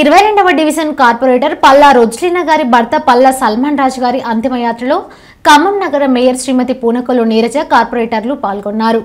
ఇరవై రెండవ division corporator Palla రొజ్లీనా గారి భర్త పల్లా సల్మాన్ రాజు గారి అంతిమయాత్రలో ఖమ్మం నగర మేయర్ శ్రీమతి పూనకొల్లు నీరజ కార్పొరేటర్లు పాల్గొన్నారు